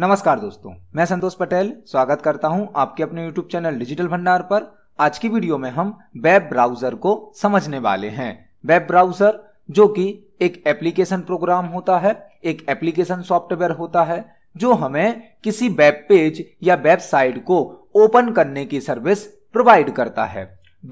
नमस्कार दोस्तों मैं संतोष पटेल स्वागत करता हूं आपके अपने YouTube चैनल डिजिटल भंडार पर आज की वीडियो में हम वेब ब्राउजर को समझने वाले हैं वेब ब्राउजर जो कि एक एप्लीकेशन प्रोग्राम होता है एक एप्लीकेशन सॉफ्टवेयर होता है जो हमें किसी वेब पेज या वेबसाइट को ओपन करने की सर्विस प्रोवाइड करता है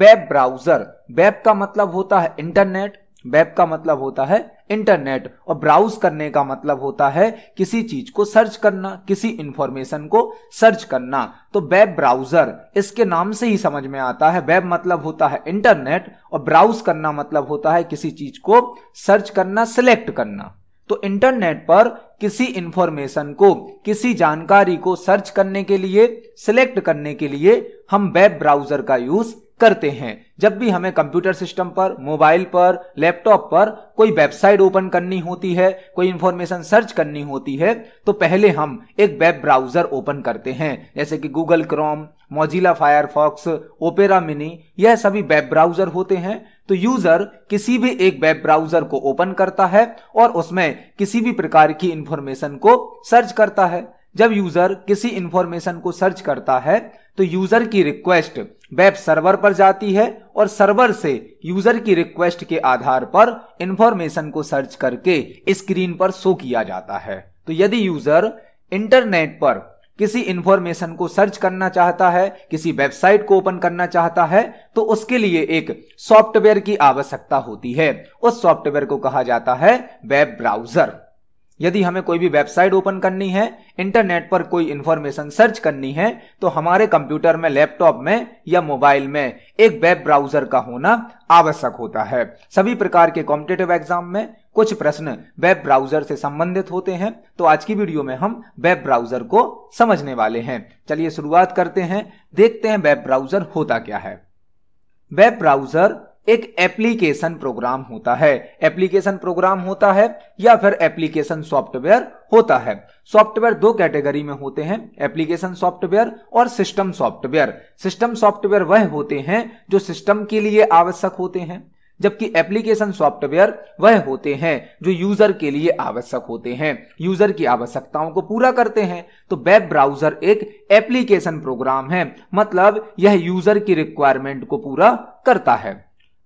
वेब ब्राउजर वेब का मतलब होता है इंटरनेट वेब का मतलब होता है इंटरनेट और ब्राउज करने का मतलब होता है किसी चीज को सर्च करना किसी इंफॉर्मेशन को सर्च करना तो वेब ब्राउजर इसके नाम से ही समझ में आता है वेब मतलब होता है इंटरनेट और ब्राउज करना मतलब होता है किसी चीज को सर्च करना सिलेक्ट करना तो इंटरनेट पर किसी इंफॉर्मेशन को किसी जानकारी को सर्च करने के लिए सिलेक्ट करने के लिए हम वेब ब्राउजर का यूज करते हैं जब भी हमें कंप्यूटर सिस्टम पर मोबाइल पर लैपटॉप पर कोई वेबसाइट ओपन करनी होती है कोई इंफॉर्मेशन सर्च करनी होती है तो पहले हम एक वेब ब्राउजर ओपन करते हैं जैसे कि Google Chrome Mozilla Firefox Opera Mini यह सभी वेब ब्राउजर होते हैं तो यूजर किसी भी एक वेब ब्राउजर को ओपन करता है और उसमें किसी भी प्रकार की इंफॉर्मेशन को सर्च करता है जब यूजर किसी इंफॉर्मेशन को सर्च करता है तो यूजर की रिक्वेस्ट वेब सर्वर पर जाती है और सर्वर से यूजर की रिक्वेस्ट के आधार पर इंफॉर्मेशन को सर्च करके स्क्रीन पर शो किया जाता है तो यदि यूजर इंटरनेट पर किसी इंफॉर्मेशन को सर्च करना चाहता है किसी वेबसाइट को ओपन करना चाहता है तो उसके लिए एक सॉफ्टवेयर की आवश्यकता होती है उस सॉफ्टवेयर को कहा जाता है वेब ब्राउजर यदि हमें कोई भी वेबसाइट ओपन करनी है इंटरनेट पर कोई इंफॉर्मेशन सर्च करनी है तो हमारे कंप्यूटर में लैपटॉप में या मोबाइल में एक वेब ब्राउजर का होना आवश्यक होता है सभी प्रकार के कॉम्पिटेटिव एग्जाम में कुछ प्रश्न वेब ब्राउजर से संबंधित होते हैं तो आज की वीडियो में हम वेब ब्राउजर को समझने वाले हैं चलिए शुरुआत करते हैं देखते हैं वेब ब्राउजर होता क्या है वेब ब्राउजर एक एप्लीकेशन प्रोग्राम होता है एप्लीकेशन प्रोग्राम होता है या फिर एप्लीकेशन सॉफ्टवेयर होता है सॉफ्टवेयर दो कैटेगरी में होते हैं एप्लीकेशन सॉफ्टवेयर और सिस्टम सॉफ्टवेयर सिस्टम सॉफ्टवेयर वह होते हैं जो सिस्टम के लिए आवश्यक होते हैं जबकि एप्लीकेशन सॉफ्टवेयर वह होते हैं जो यूजर के लिए आवश्यक होते हैं यूजर की आवश्यकताओं को पूरा करते हैं तो वेब ब्राउजर एक एप्लीकेशन प्रोग्राम है मतलब यह यूजर की रिक्वायरमेंट को पूरा करता है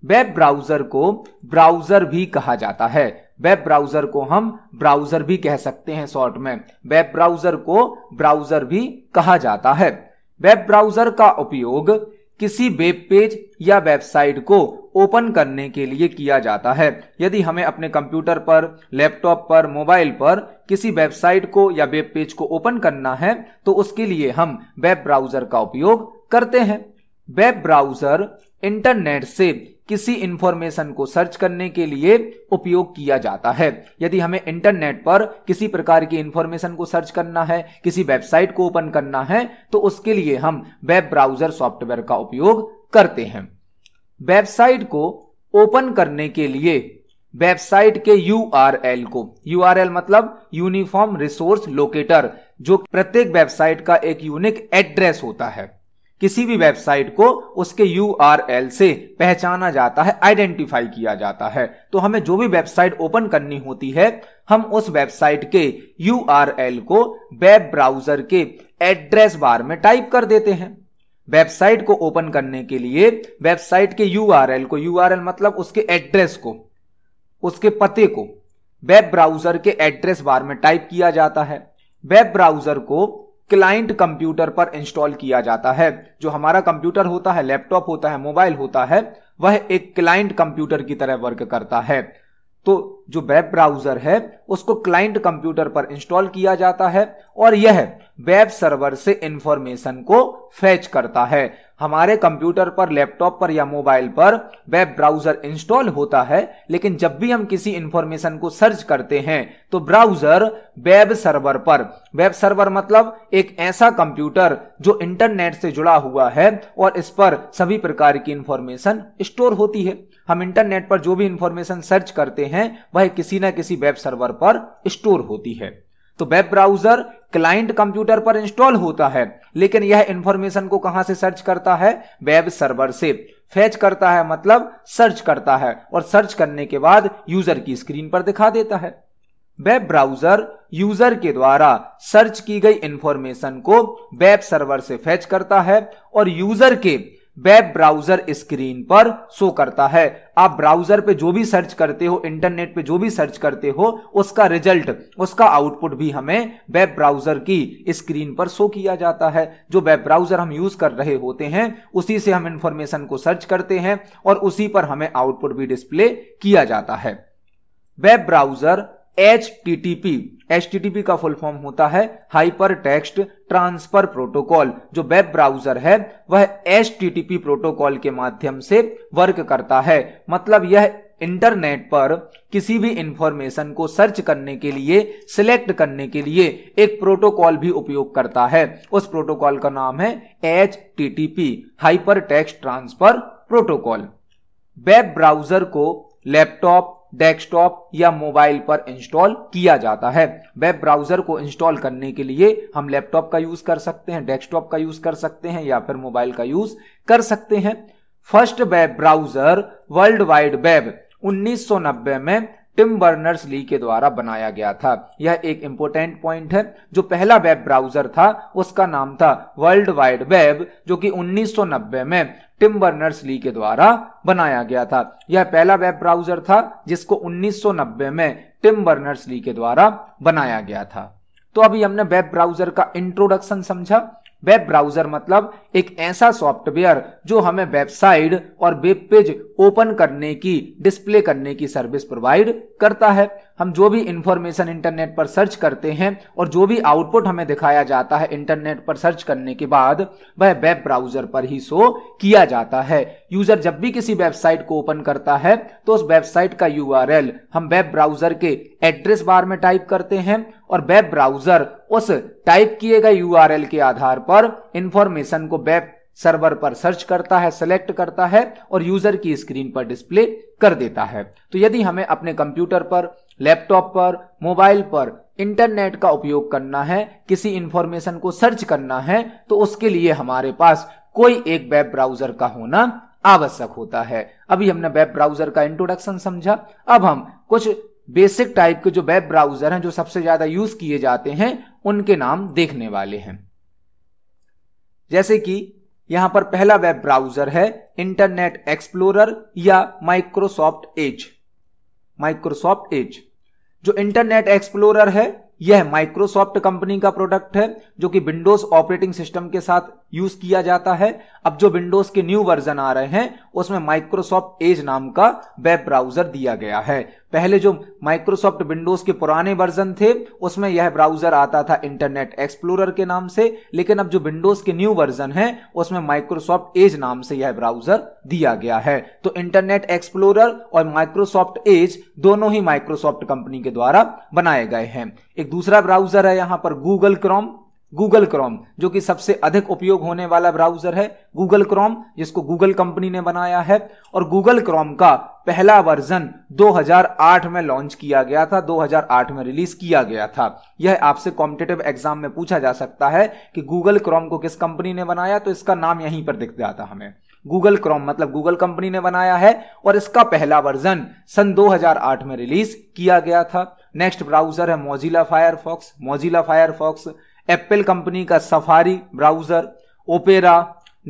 वेब ब्राउजर को ब्राउजर भी कहा जाता है वेब ब्राउजर को हम ब्राउजर भी कह सकते हैं शॉर्ट में वेब ब्राउजर को ब्राउजर भी कहा जाता है वेब ब्राउजर का उपयोग किसी वेब पेज या वेबसाइट को ओपन करने के लिए किया जाता है यदि हमें अपने कंप्यूटर पर लैपटॉप पर मोबाइल पर किसी वेबसाइट को या वेब पेज को ओपन करना है तो उसके लिए हम वेब ब्राउजर का उपयोग करते हैं वेब ब्राउजर इंटरनेट से किसी इंफॉर्मेशन को सर्च करने के लिए उपयोग किया जाता है यदि हमें इंटरनेट पर किसी प्रकार की इंफॉर्मेशन को सर्च करना है किसी वेबसाइट को ओपन करना है तो उसके लिए हम वेब ब्राउजर सॉफ्टवेयर का उपयोग करते हैं वेबसाइट को ओपन करने के लिए वेबसाइट के यू को यू मतलब यूनिफॉर्म रिसोर्स लोकेटर जो प्रत्येक वेबसाइट का एक यूनिक एड्रेस होता है किसी भी वेबसाइट को उसके यू से पहचाना जाता है आइडेंटिफाई किया जाता है तो हमें जो भी वेबसाइट ओपन करनी होती है हम उस वेबसाइट के यू को वेब ब्राउजर के एड्रेस बार में टाइप कर देते हैं वेबसाइट को ओपन करने के लिए वेबसाइट के यू को यू मतलब उसके एड्रेस को उसके पते को वेब ब्राउजर के एड्रेस बार में टाइप किया जाता है वेब ब्राउजर को क्लाइंट कंप्यूटर पर इंस्टॉल किया जाता है जो हमारा कंप्यूटर होता है लैपटॉप होता है मोबाइल होता है वह एक क्लाइंट कंप्यूटर की तरह वर्क करता है तो जो वेब ब्राउजर है उसको क्लाइंट कंप्यूटर पर इंस्टॉल किया जाता है और यह वेब सर्वर से इंफॉर्मेशन को फैच करता है हमारे कंप्यूटर पर लैपटॉप पर या मोबाइल पर वेब ब्राउजर इंस्टॉल होता है लेकिन जब भी हम किसी इंफॉर्मेशन को सर्च करते हैं तो ब्राउजर वेब सर्वर पर वेब सर्वर मतलब एक ऐसा कंप्यूटर जो इंटरनेट से जुड़ा हुआ है और इस पर सभी प्रकार की इंफॉर्मेशन स्टोर होती है हम इंटरनेट पर जो भी इंफॉर्मेशन सर्च करते हैं वह किसी न किसी वेब सर्वर पर स्टोर होती है तो वेब ब्राउजर क्लाइंट कंप्यूटर पर इंस्टॉल होता है लेकिन यह इंफॉर्मेशन को कहां से सर्च करता है वेब सर्वर से फेच करता है मतलब सर्च करता है और सर्च करने के बाद यूजर की स्क्रीन पर दिखा देता है वेब ब्राउजर यूजर के द्वारा सर्च की गई इंफॉर्मेशन को वेब सर्वर से फैच करता है और यूजर के वेब ब्राउजर स्क्रीन पर शो करता है आप ब्राउजर पे जो भी सर्च करते हो इंटरनेट पे जो भी सर्च करते हो उसका रिजल्ट उसका आउटपुट भी हमें वेब ब्राउजर की स्क्रीन पर शो किया जाता है जो वेब ब्राउजर हम यूज कर रहे होते हैं उसी से हम इंफॉर्मेशन को सर्च करते हैं और उसी पर हमें आउटपुट भी डिस्प्ले किया जाता है web browser H T T P H T T P का फुल फॉर्म होता है हाइपर टेक्स्ट ट्रांसफर प्रोटोकॉल जो वेब ब्राउजर है वह H T T P protocol के माध्यम से वर्क करता है मतलब यह इंटरनेट पर किसी भी इंफॉर्मेशन को सर्च करने के लिए सिलेक्ट करने के लिए एक प्रोटोकॉल भी उपयोग करता है उस प्रोटोकॉल का नाम है H T T P hyper text transfer protocol web browser को लैपटॉप डेस्कटॉप या मोबाइल पर इंस्टॉल किया जाता है वेब ब्राउजर को इंस्टॉल करने के लिए हम लैपटॉप का यूज कर सकते हैं डेस्कटॉप का यूज कर सकते हैं या फिर मोबाइल का यूज कर सकते हैं first web browser world wide web 1990 में टिम बर्नर्स ली के द्वारा बनाया गया था यह एक इंपॉर्टेंट पॉइंट है जो पहला वेब ब्राउजर था उसका नाम था वर्ल्ड वाइड वेब जो कि 1990 में टिम बर्नर्स ली के द्वारा बनाया गया था यह पहला वेब ब्राउजर था जिसको 1990 में टिम बर्नर्स ली के द्वारा बनाया गया था तो अभी हमने वेब ब्राउजर का इंट्रोडक्शन समझा वेब ब्राउजर मतलब एक ऐसा सॉफ्टवेयर जो हमें वेबसाइट और वेब पेज ओपन करने की डिस्प्ले करने की सर्विस प्रोवाइड करता है हम जो भी इंफॉर्मेशन इंटरनेट पर सर्च करते हैं और जो भी आउटपुट हमें दिखाया जाता है इंटरनेट पर सर्च करने के बाद वह वेब ब्राउजर पर ही शो किया जाता है यूजर जब भी किसी वेबसाइट को ओपन करता है तो उस वेबसाइट का यू हम वेब ब्राउजर के एड्रेस बार में टाइप करते हैं और वेब ब्राउजर उस टाइप किए गए यू के आधार पर इंफॉर्मेशन को वेब सर्वर पर सर्च करता है सेलेक्ट करता है और यूजर की स्क्रीन पर डिस्प्ले कर देता है तो यदि हमें अपने कंप्यूटर पर लैपटॉप पर मोबाइल पर इंटरनेट का उपयोग करना है किसी इंफॉर्मेशन को सर्च करना है तो उसके लिए हमारे पास कोई एक वेब ब्राउजर का होना आवश्यक होता है अभी हमने वेब ब्राउजर का इंट्रोडक्शन समझा अब हम कुछ बेसिक टाइप के जो वेब ब्राउजर हैं जो सबसे ज्यादा यूज किए जाते हैं उनके नाम देखने वाले हैं जैसे कि यहां पर पहला वेब ब्राउजर है इंटरनेट एक्सप्लोरर या माइक्रोसॉफ्ट एज माइक्रोसॉफ्ट एज जो इंटरनेट एक्सप्लोरर है यह माइक्रोसॉफ्ट कंपनी का प्रोडक्ट है जो कि विंडोज ऑपरेटिंग सिस्टम के साथ यूज किया जाता है अब जो विंडोज के न्यू वर्जन आ रहे हैं उसमें माइक्रोसॉफ्ट एज नाम का वेब ब्राउजर दिया गया है पहले जो माइक्रोसॉफ्ट विंडोज के पुराने वर्जन थे उसमें यह ब्राउजर आता था इंटरनेट एक्सप्लोरर के नाम से लेकिन अब जो विंडोज के न्यू वर्जन है उसमें माइक्रोसॉफ्ट एज नाम से यह ब्राउजर दिया गया है तो इंटरनेट एक्सप्लोरर और माइक्रोसॉफ्ट एज दोनों ही माइक्रोसॉफ्ट कंपनी के द्वारा बनाए गए हैं एक दूसरा ब्राउजर है यहां पर गूगल क्रोम गूगल क्रोम जो कि सबसे अधिक उपयोग होने वाला ब्राउजर है गूगल क्रोम जिसको गूगल कंपनी ने बनाया है और गूगल क्रोम का पहला वर्जन 2008 में लॉन्च किया गया था 2008 में रिलीज किया गया था यह आपसे कॉम्पिटेटिव एग्जाम में पूछा जा सकता है कि गूगल क्रोम को किस कंपनी ने बनाया तो इसका नाम यहीं पर दिख जाता हमें गूगल क्रोम मतलब गूगल कंपनी ने बनाया है और इसका पहला वर्जन सन 2008 में रिलीज किया गया था नेक्स्ट ब्राउजर है Mozilla Firefox Mozilla Firefox Apple company का Safari browser Opera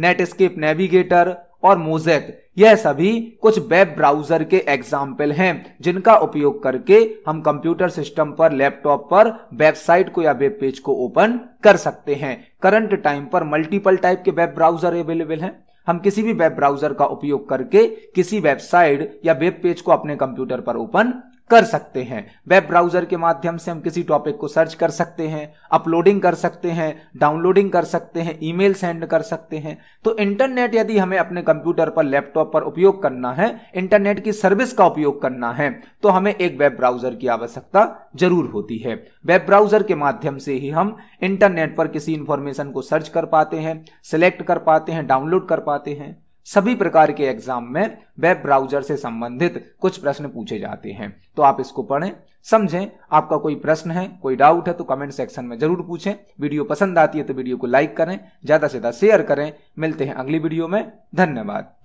Netscape Navigator और मोजेक यह सभी कुछ वेब ब्राउजर के एग्जाम्पल हैं जिनका उपयोग करके हम कंप्यूटर सिस्टम पर लैपटॉप पर वेबसाइट को या वेब पेज को ओपन कर सकते हैं करंट टाइम पर मल्टीपल टाइप के वेब ब्राउजर अवेलेबल हैं हम किसी भी वेब ब्राउजर का उपयोग करके किसी वेबसाइट या वेब पेज को अपने कंप्यूटर पर ओपन कर सकते हैं वेब ब्राउजर के माध्यम से हम किसी टॉपिक को सर्च कर सकते हैं अपलोडिंग कर सकते हैं डाउनलोडिंग कर सकते हैं ईमेल सेंड कर सकते हैं तो इंटरनेट यदि हमें अपने कंप्यूटर पर लैपटॉप पर उपयोग करना है इंटरनेट की सर्विस का उपयोग करना है तो हमें एक वेब ब्राउजर की आवश्यकता जरूर होती है वेब ब्राउजर के माध्यम से ही हम इंटरनेट पर किसी इंफॉर्मेशन को सर्च कर पाते हैं सिलेक्ट कर पाते हैं डाउनलोड कर पाते हैं सभी प्रकार के एग्जाम में वेब ब्राउजर से संबंधित कुछ प्रश्न पूछे जाते हैं तो आप इसको पढ़ें समझें आपका कोई प्रश्न है कोई डाउट है तो कमेंट सेक्शन में जरूर पूछें वीडियो पसंद आती है तो वीडियो को लाइक करें ज़्यादा से ज़्यादा शेयर करें मिलते हैं अगली वीडियो में धन्यवाद